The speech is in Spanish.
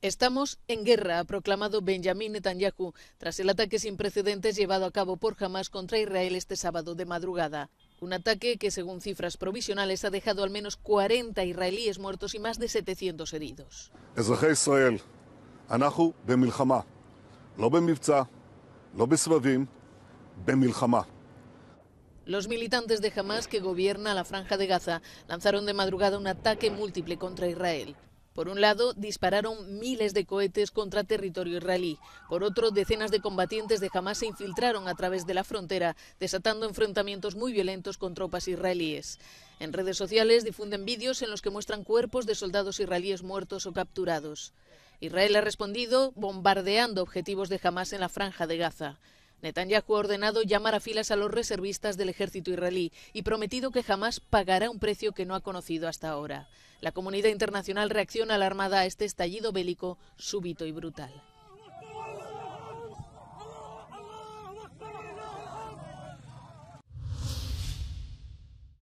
Estamos en guerra, ha proclamado Benjamin Netanyahu tras el ataque sin precedentes llevado a cabo por Hamas contra Israel este sábado de madrugada. Un ataque que, según cifras provisionales, ha dejado al menos 40 israelíes muertos y más de 700 heridos. los militantes de Hamas que gobierna la franja de Gaza lanzaron de madrugada un ataque múltiple contra Israel. Por un lado, dispararon miles de cohetes contra territorio israelí. Por otro, decenas de combatientes de Hamas se infiltraron a través de la frontera, desatando enfrentamientos muy violentos con tropas israelíes. En redes sociales difunden vídeos en los que muestran cuerpos de soldados israelíes muertos o capturados. Israel ha respondido bombardeando objetivos de Hamas en la franja de Gaza. Netanyahu ha ordenado llamar a filas a los reservistas del ejército israelí y prometido que jamás pagará un precio que no ha conocido hasta ahora. La comunidad internacional reacciona alarmada a este estallido bélico súbito y brutal.